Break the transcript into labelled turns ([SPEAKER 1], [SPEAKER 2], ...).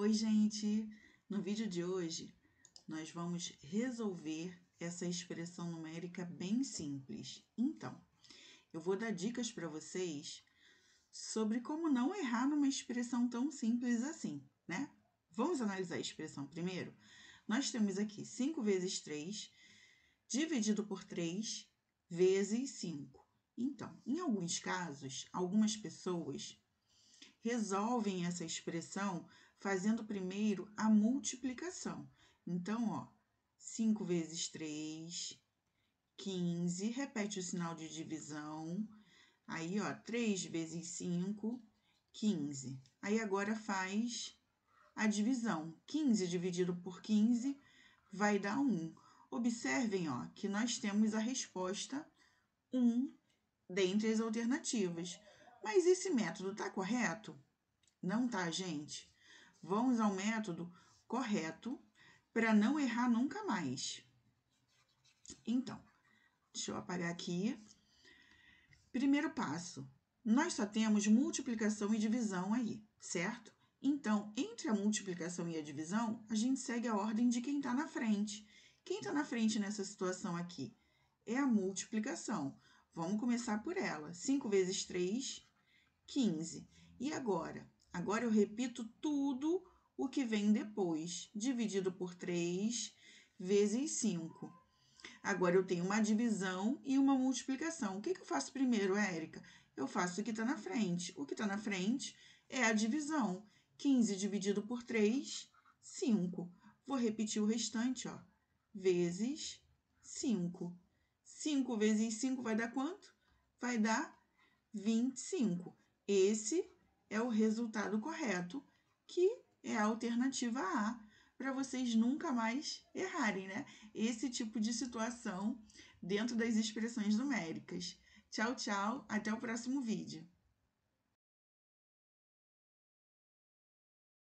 [SPEAKER 1] Oi, gente! No vídeo de hoje, nós vamos resolver essa expressão numérica bem simples. Então, eu vou dar dicas para vocês sobre como não errar numa expressão tão simples assim, né? Vamos analisar a expressão primeiro? Nós temos aqui 5 vezes 3 dividido por 3 vezes 5. Então, em alguns casos, algumas pessoas resolvem essa expressão fazendo primeiro a multiplicação. Então, ó, 5 vezes 3, 15, repete o sinal de divisão. Aí, ó, 3 vezes 5, 15. Aí agora faz a divisão. 15 dividido por 15 vai dar 1. Observem, ó, que nós temos a resposta 1 dentre as alternativas. Mas esse método está correto? Não tá, gente. Vamos ao método correto para não errar nunca mais. Então, deixa eu apagar aqui. Primeiro passo, nós só temos multiplicação e divisão aí, certo? Então, entre a multiplicação e a divisão, a gente segue a ordem de quem está na frente. Quem está na frente nessa situação aqui? É a multiplicação. Vamos começar por ela. 5 vezes 3 15. E agora? Agora eu repito tudo o que vem depois, dividido por 3 vezes 5. Agora eu tenho uma divisão e uma multiplicação. O que, que eu faço primeiro, Érica? Eu faço o que está na frente. O que está na frente é a divisão. 15 dividido por 3, 5. Vou repetir o restante, ó. Vezes 5. 5 vezes 5 vai dar quanto? Vai dar 25. Esse é o resultado correto, que é a alternativa A, para vocês nunca mais errarem, né? Esse tipo de situação dentro das expressões numéricas. Tchau, tchau, até o próximo vídeo.